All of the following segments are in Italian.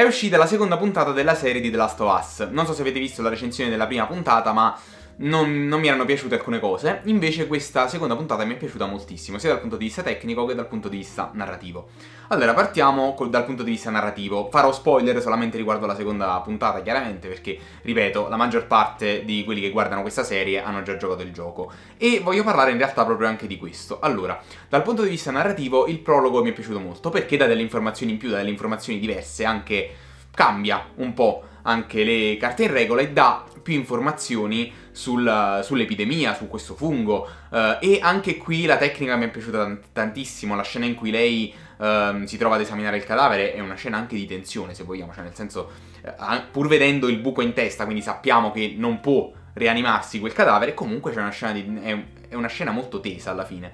è uscita la seconda puntata della serie di The Last of Us. Non so se avete visto la recensione della prima puntata, ma non, non, mi erano piaciute alcune cose, invece questa seconda puntata mi è piaciuta moltissimo, sia dal punto di vista tecnico che dal punto di vista narrativo. Allora, partiamo col, dal punto di vista narrativo. Farò spoiler solamente riguardo alla seconda puntata, chiaramente, perché, ripeto, la maggior parte di quelli che guardano questa serie hanno già giocato il gioco. E voglio parlare in realtà proprio anche di questo. Allora, dal punto di vista narrativo il prologo mi è piaciuto molto, perché dà delle informazioni in più, dà delle informazioni diverse, anche cambia un po' anche le carte in regola e dà più informazioni sul, sull'epidemia, su questo fungo. Uh, e anche qui la tecnica mi è piaciuta tantissimo, la scena in cui lei uh, si trova ad esaminare il cadavere è una scena anche di tensione, se vogliamo, cioè nel senso, uh, pur vedendo il buco in testa, quindi sappiamo che non può rianimarsi quel cadavere, comunque una di, è, è una scena molto tesa alla fine.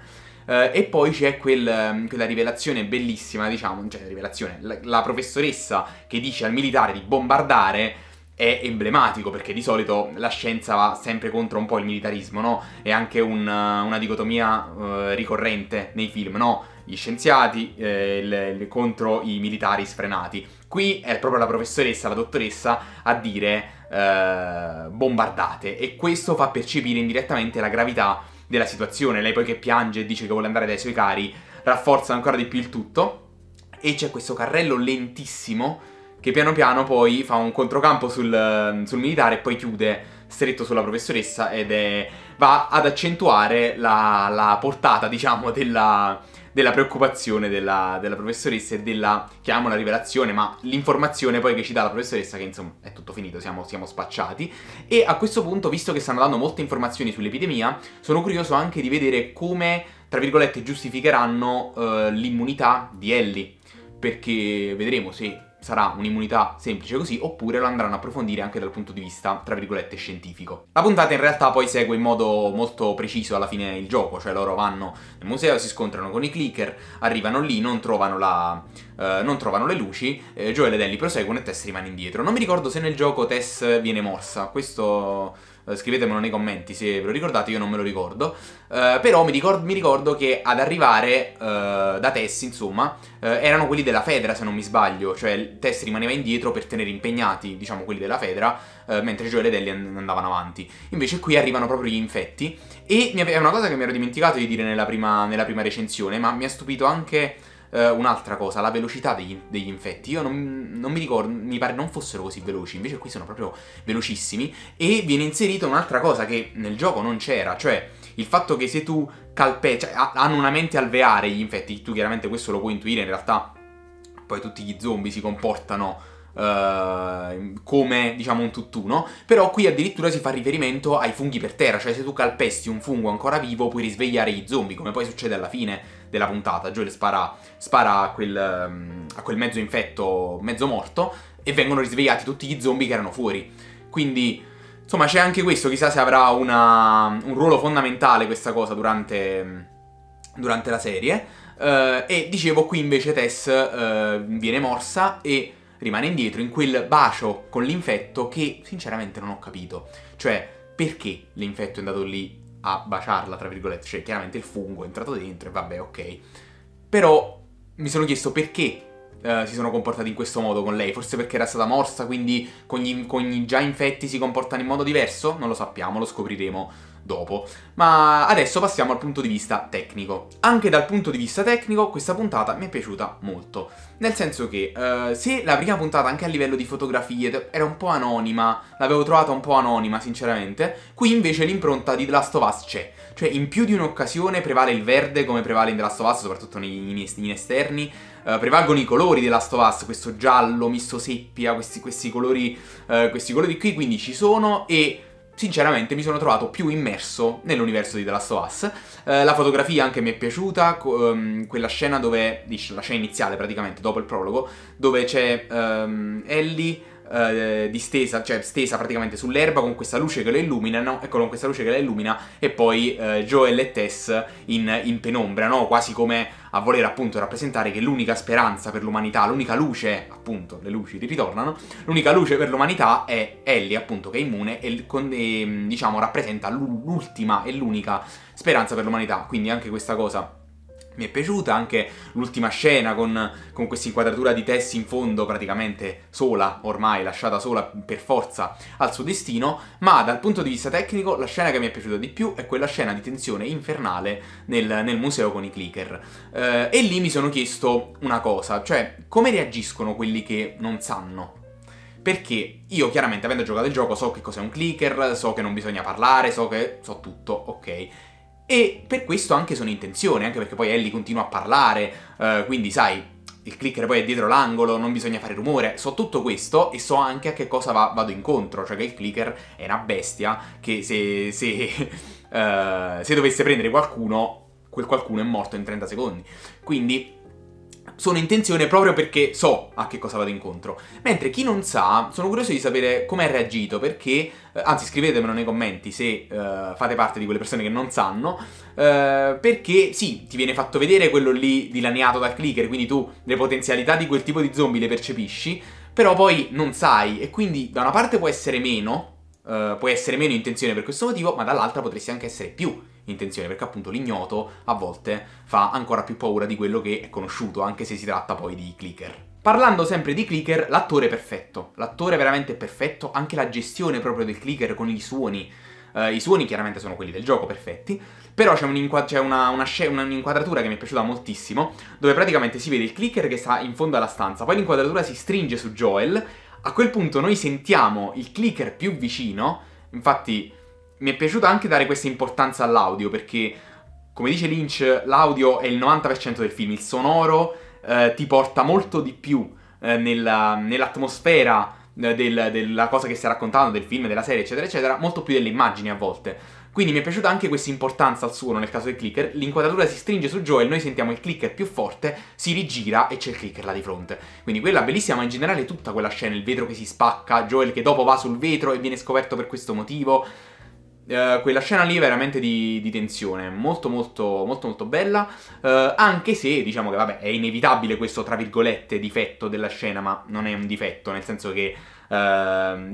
Eh, e poi c'è quel, ehm, quella rivelazione bellissima, diciamo, cioè rivelazione, la, la professoressa che dice al militare di bombardare è emblematico perché di solito la scienza va sempre contro un po' il militarismo, no? È anche un, eh, una dicotomia uh, ricorrente nei film, no? Gli scienziati eh, il, il, contro i militari sfrenati. Qui è proprio la professoressa, la dottoressa, a dire eh, bombardate e questo fa percepire indirettamente la gravità della situazione. Lei poi che piange e dice che vuole andare dai suoi cari, rafforza ancora di più il tutto. E c'è questo carrello lentissimo che piano piano poi fa un controcampo sul, mm, sul militare e poi chiude stretto sulla professoressa ed è, va ad accentuare la, la portata, diciamo, della, della preoccupazione della, della, professoressa e della, chiamiamola rivelazione, ma l'informazione poi che ci dà la professoressa che insomma è tutto finito, siamo, siamo spacciati. E a questo punto, visto che stanno dando molte informazioni sull'epidemia, sono curioso anche di vedere come, tra virgolette, giustificheranno eh, l'immunità di Ellie. Perché vedremo se sarà un'immunità semplice così, oppure lo andranno a approfondire anche dal punto di vista, tra virgolette, scientifico. La puntata in realtà poi segue in modo molto preciso alla fine il gioco, cioè loro vanno nel museo, si scontrano con i clicker, arrivano lì, non trovano, la, eh, non trovano le luci, eh, Joel ed Ellie proseguono e Tess rimane indietro. Non mi ricordo se nel gioco Tess viene morsa, questo eh, scrivetemelo nei commenti se ve lo ricordate, io non me lo ricordo. Uh, però mi, ricord mi, ricordo che ad arrivare uh, da Tess, insomma, uh, erano quelli della Fedra, se non mi sbaglio. Cioè Tess rimaneva indietro per tenere impegnati, diciamo, quelli della Fedra, mentre Joel ed Ellie andavano avanti. Invece qui arrivano proprio gli infetti. E è una cosa che mi ero dimenticato di dire nella prima, nella prima recensione, ma mi ha stupito anche Uh, un'altra cosa, la velocità degli, degli infetti. Io non, non, mi ricordo, mi pare non fossero così veloci, invece qui sono proprio velocissimi. E viene inserita un'altra cosa che nel gioco non c'era, cioè il fatto che se tu calpesti, cioè, hanno una mente alveare gli infetti, tu chiaramente questo lo puoi intuire, in realtà poi tutti gli zombie si comportano... Uh, come diciamo un tutt'uno, però qui addirittura si fa riferimento ai funghi per terra, cioè se tu calpesti un fungo ancora vivo puoi risvegliare gli zombie, come poi succede alla fine della puntata. Joel spara, spara a, quel, a quel mezzo infetto, mezzo morto, e vengono risvegliati tutti gli zombie che erano fuori. Quindi, insomma, c'è anche questo. Chissà se avrà una, un ruolo fondamentale questa cosa durante, durante la serie. Uh, e dicevo, qui invece Tess uh, viene morsa e rimane indietro in quel bacio con l'infetto che sinceramente non ho capito. Cioè, perché l'infetto è andato lì a baciarla, tra virgolette, cioè chiaramente il fungo è entrato dentro e vabbè, ok. Però mi sono chiesto perché Uh, si sono comportati in questo modo con lei, forse perché era stata morsa, quindi con gli, con gli, già infetti si comportano in modo diverso? Non lo sappiamo, lo scopriremo dopo. Ma adesso passiamo al punto di vista tecnico. Anche dal punto di vista tecnico questa puntata mi è piaciuta molto. Nel senso che eh, se la prima puntata anche a livello di fotografie era un po' anonima, l'avevo trovata un po' anonima sinceramente, qui invece l'impronta di The Last of Us c'è. Cioè in più di un'occasione prevale il verde come prevale in The Last of Us, soprattutto negli, negli esterni. Uh, prevalgono i colori della Us, questo giallo misto seppia, questi, questi colori, uh, questi colori qui, quindi ci sono e sinceramente mi sono trovato più immerso nell'universo di The Last of Us. Eh, la fotografia anche mi è piaciuta, um, quella scena dove, la scena iniziale praticamente, dopo il prologo, dove c'è um, Ellie eh, distesa, cioè stesa praticamente sull'erba con questa luce che lo illumina, no? Ecco, con questa luce che la illumina e poi eh, Joel e Tess in, in penombra, no? Quasi come a voler appunto rappresentare che l'unica speranza per l'umanità, l'unica luce, appunto, le luci ritornano, l'unica luce per l'umanità è Ellie, appunto, che è immune e, con, e ehm, diciamo rappresenta l'ultima e l'unica speranza per l'umanità, quindi anche questa cosa mi è piaciuta anche l'ultima scena con, con questa inquadratura di Tess in fondo, praticamente sola, ormai lasciata sola per forza al suo destino, ma dal punto di vista tecnico la scena che mi è piaciuta di più è quella scena di tensione infernale nel, nel museo con i clicker. Eh, e lì mi sono chiesto una cosa, cioè come reagiscono quelli che non sanno? Perché io chiaramente avendo giocato il gioco so che cos'è un clicker, so che non bisogna parlare, so che so tutto, ok e per questo anche sono intenzione, anche perché poi Ellie continua a parlare, eh, quindi sai, il clicker poi è dietro l'angolo, non bisogna fare rumore, so tutto questo e so anche a che cosa va, vado incontro, cioè che il clicker è una bestia che se, se, uh, se dovesse prendere qualcuno, quel qualcuno è morto in 30 secondi. Quindi sono in tensione proprio perché so a che cosa vado incontro. Mentre chi non sa, sono curioso di sapere come ha reagito, perché, eh, anzi scrivetemelo nei commenti se eh, fate parte di quelle persone che non sanno, eh, perché sì, ti viene fatto vedere quello lì dilaniato dal clicker, quindi tu le potenzialità di quel tipo di zombie le percepisci, però poi non sai, e quindi da una parte può essere meno, eh, può essere meno in tensione per questo motivo, ma dall'altra potresti anche essere più intenzione, perché appunto l'ignoto a volte fa ancora più paura di quello che è conosciuto, anche se si tratta poi di clicker. Parlando sempre di clicker, l'attore è perfetto, l'attore è veramente perfetto, anche la gestione proprio del clicker con i suoni, Uh, I suoni chiaramente sono quelli del gioco perfetti, però c'è, un'inqua- c'è una, una sc- un'inquadratura che mi è piaciuta moltissimo, dove praticamente si vede il clicker che sta in fondo alla stanza, poi l'inquadratura si stringe su Joel, a quel punto noi sentiamo il clicker più vicino, infatti mi è piaciuto anche dare questa importanza all'audio perché, come dice Lynch, l'audio è il 90% del film, il sonoro eh, ti porta molto di più eh, nella, nell'atmosfera eh, del, della cosa che stai raccontando, del film, della serie, eccetera, eccetera, molto più delle immagini a volte. Quindi mi è piaciuta anche questa importanza al suono nel caso del clicker, l'inquadratura si stringe su Joel, noi sentiamo il clicker più forte, si rigira e c'è il clicker là di fronte. Quindi quella bellissima, ma in generale tutta quella scena, il vetro che si spacca, Joel che dopo va sul vetro e viene scoperto per questo motivo, eh, quella scena lì è veramente di, di, tensione, molto molto molto molto bella, uh, anche se diciamo che vabbè è inevitabile questo tra virgolette difetto della scena, ma non è un difetto, nel senso che uh,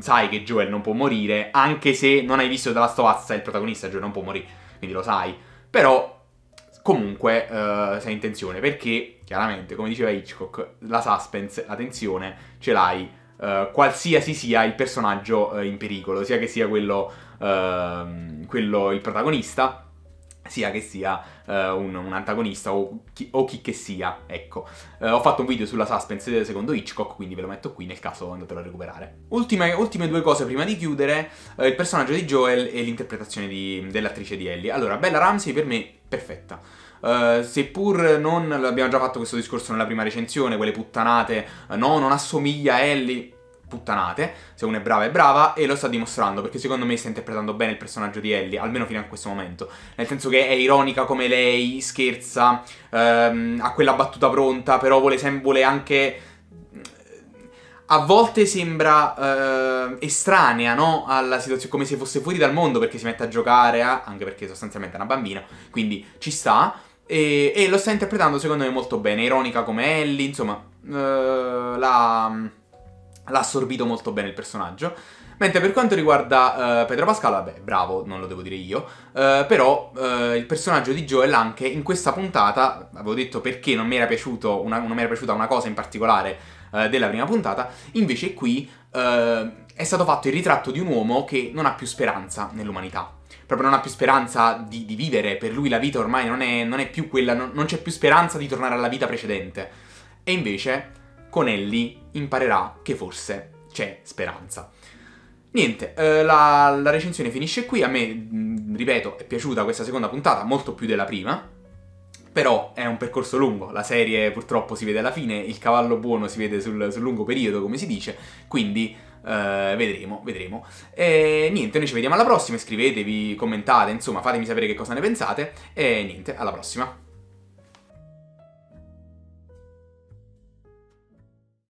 sai che Joel non può morire, anche se non hai visto dalla stovazza il protagonista Joel non può morire, quindi lo sai, però comunque eh, sei in tensione, perché chiaramente come diceva Hitchcock la suspense, la tensione ce l'hai eh, qualsiasi sia il personaggio eh, in pericolo, sia che sia quello, ehm, quello il protagonista, sia che sia uh, un, un, antagonista o chi, o chi, che sia, ecco. Uh, ho fatto un video sulla suspense secondo Hitchcock, quindi ve lo metto qui nel caso andatelo a recuperare. Ultime, ultime due cose prima di chiudere, uh, il personaggio di Joel e l'interpretazione dell'attrice di Ellie. Allora, Bella Ramsey per me perfetta. Eh, seppur non l'abbiamo già fatto questo discorso nella prima recensione, quelle puttanate, eh, no, non assomiglia a Ellie, puttanate, se uno è brava è brava e lo sta dimostrando perché secondo me sta interpretando bene il personaggio di Ellie, almeno fino a questo momento, nel senso che è ironica come lei, scherza, ehm, ha quella battuta pronta, però vuole, vuole anche... A volte sembra eh, estranea no? alla situazione, come se fosse fuori dal mondo perché si mette a giocare, eh? anche perché sostanzialmente è una bambina, quindi ci sta, e, e, lo sta interpretando secondo me molto bene, ironica come Ellie, insomma, eh, mm, l'ha, assorbito molto bene il personaggio. Mentre per quanto riguarda eh, Pedro Pascal, vabbè, bravo, non lo devo dire io, eh, però eh, il personaggio di Joel anche in questa puntata, avevo detto perché non mi era, una, non mi era piaciuta una cosa in particolare eh, della prima puntata, invece qui eh, è stato fatto il ritratto di un uomo che non ha più speranza nell'umanità proprio non ha più speranza di, di vivere, per lui la vita ormai non è, non è più quella, non, non c'è più speranza di tornare alla vita precedente. E invece con Ellie imparerà che forse c'è speranza. Niente, eh, la, la, recensione finisce qui, a me, mm, ripeto, è piaciuta questa seconda puntata molto più della prima, però è un percorso lungo, la serie purtroppo si vede alla fine, il cavallo buono si vede sul, sul lungo periodo, come si dice, quindi Uh, vedremo, vedremo. E niente, noi ci vediamo alla prossima, iscrivetevi, commentate, insomma, fatemi sapere che cosa ne pensate e niente, alla prossima.